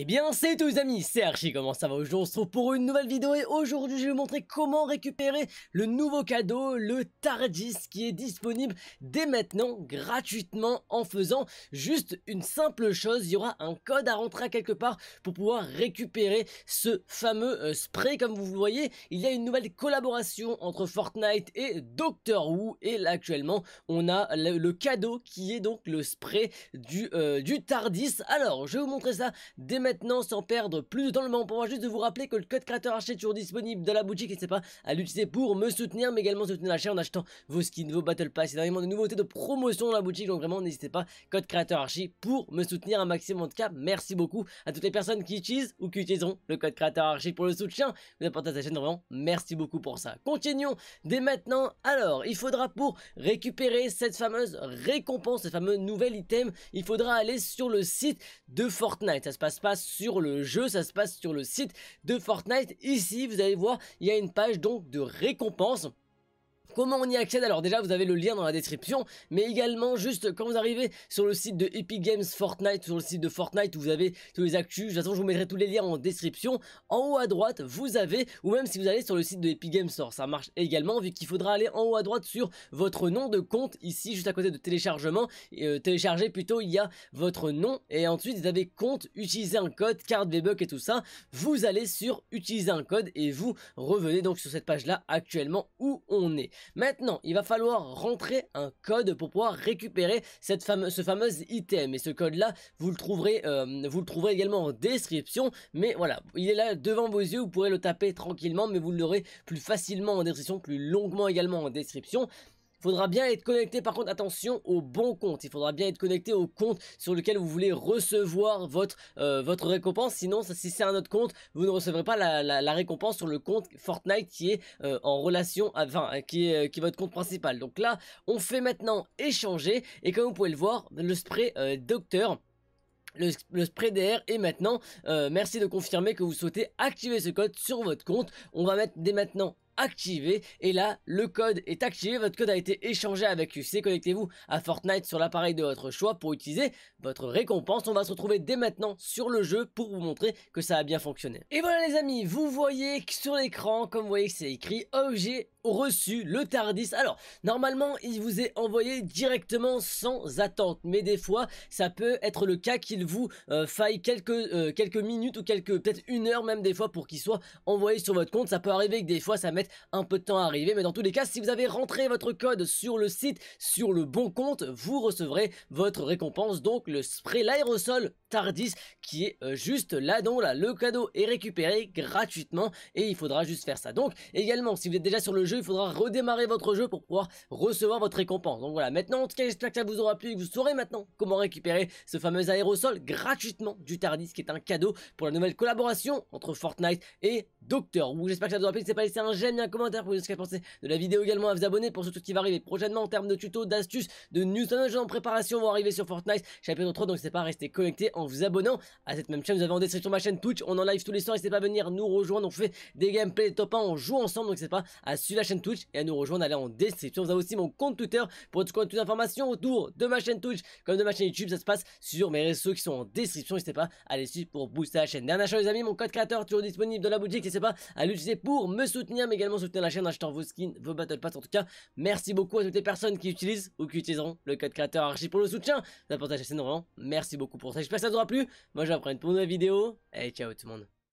Eh bien, salut tous les amis, c'est Archie, comment ça va Aujourd'hui, on se retrouve pour une nouvelle vidéo et aujourd'hui, je vais vous montrer comment récupérer le nouveau cadeau, le Tardis, qui est disponible dès maintenant, gratuitement, en faisant juste une simple chose. Il y aura un code à rentrer à quelque part pour pouvoir récupérer ce fameux euh, spray. Comme vous voyez, il y a une nouvelle collaboration entre Fortnite et Doctor Who et actuellement, on a le, cadeau qui est donc le spray du, euh, du Tardis. Alors, je vais vous montrer ça dès maintenant maintenant sans perdre plus de temps. Le moment pour moi juste de vous rappeler que le code créateur archi est toujours disponible dans la boutique. N'hésitez pas à l'utiliser pour me soutenir, mais également soutenir la chaîne en achetant vos skins, vos battle pass. Et y de nouveautés de promotion dans la boutique. Donc vraiment, n'hésitez pas, code créateur archi pour me soutenir un maximum. de cas, merci beaucoup à toutes les personnes qui utilisent ou qui utiliseront le code créateur archi pour le soutien. Vous apportez à la chaîne, vraiment, merci beaucoup pour ça. Continuons dès maintenant. Alors, il faudra pour récupérer cette fameuse récompense, ce fameux nouvel item, il faudra aller sur le site de Fortnite. Ça se passe pas sur le jeu, ça se passe sur le site de Fortnite. Ici, vous allez voir, il y a une page donc de récompense. Comment on y accède Alors déjà vous avez le lien dans la description, mais également juste quand vous arrivez sur le site de Epic Games Fortnite, sur le site de Fortnite où vous avez tous les actus, de toute façon je vous mettrai tous les liens en description, en haut à droite vous avez, ou même si vous allez sur le site de Epic Games Store, ça marche également vu qu'il faudra aller en haut à droite sur votre nom de compte, ici juste à côté de téléchargement, euh, télécharger plutôt il y a votre nom, et ensuite vous avez compte, utiliser un code, carte V-Buck et tout ça, vous allez sur utiliser un code et vous revenez donc sur cette page là actuellement où on est. Maintenant, il va falloir rentrer un code pour pouvoir récupérer cette fameuse, ce fameux item. Et ce code-là, vous le trouverez, euh, vous le trouverez également en description. Mais voilà, il est là devant vos yeux. Vous pourrez le taper tranquillement, mais vous l'aurez plus facilement en description, plus longuement également en description faudra bien être connecté par contre attention au bon compte il faudra bien être connecté au compte sur lequel vous voulez recevoir votre euh, votre récompense sinon si c'est un autre compte vous ne recevrez pas la, récompense sur le compte Fortnite qui est euh, en relation qui euh, qui votre compte principal donc là on fait maintenant échanger et comme vous pouvez le voir le spray docteur le, spray DR est maintenant merci de confirmer que vous souhaitez activer ce code sur votre compte on va mettre dès maintenant activé. Et là, le code est activé, votre code a été échangé avec UC. Connectez-vous à Fortnite sur l'appareil de votre choix pour utiliser votre récompense. On va se retrouver dès maintenant sur le jeu pour vous montrer que ça a bien fonctionné. Et voilà les amis, vous voyez sur l'écran, comme vous voyez que c'est écrit objet reçu le Tardis. Alors, normalement, il vous est envoyé directement sans attente, mais des fois, ça peut être le cas qu'il vous euh, faille quelques euh, quelques minutes ou quelques peut-être une heure même des fois pour qu'il soit envoyé sur votre compte. Ça peut arriver que des fois ça mette un peu de temps à arriver. Mais dans tous les cas, si vous avez rentré votre code sur le site, sur le bon compte, vous recevrez votre récompense. Donc le spray, l'aérosol Tardis qui est euh, juste là donc là. Le cadeau est récupéré gratuitement et il faudra juste faire ça. Donc également, si vous êtes déjà sur le jeu, il faudra redémarrer votre jeu pour pouvoir recevoir votre récompense. Donc voilà, maintenant en tout cas, j'espère que ça vous aura plu et que vous saurez maintenant comment récupérer ce fameux aérosol gratuitement du Tardis qui est un cadeau pour la nouvelle collaboration entre Fortnite et Docteur Wu. J'espère que ça vous a plu. N'hésitez pas à laisser un j'aime et un commentaire pour vous dire ce que vous pensez de la vidéo également. À vous abonner pour tout ce qui va arriver prochainement en termes de tutos, d'astuces, de news. Un en préparation vont arriver sur Fortnite chapitre 3. Donc n'hésitez pas à rester connecté en vous abonnant à cette même chaîne. Vous avez en description ma chaîne Twitch. On en live tous les soirs. N'hésitez pas à venir nous rejoindre. On fait des gameplays top 1. On joue ensemble. Donc c'est pas à suivre la chaîne Twitch et à nous rejoindre. Allez en description. Vous avez aussi mon compte Twitter pour toutes les informations autour de ma chaîne Twitch comme de ma chaîne YouTube. Ça se passe sur mes réseaux qui sont en description. N'hésitez pas à les suivre pour booster la chaîne. Dernière chose les amis, mon code créateur toujours disponible dans la boutique pas à l'utiliser pour me soutenir, mais également soutenir la chaîne en achetant vos skins, vos battle pass. En tout cas, merci beaucoup à toutes les personnes qui utilisent ou qui utiliseront le code créateur archi pour le soutien. Ça partage Merci beaucoup pour ça. J'espère que ça vous aura plu. Moi, je vous prendre pour une nouvelle vidéo. Et ciao tout le monde.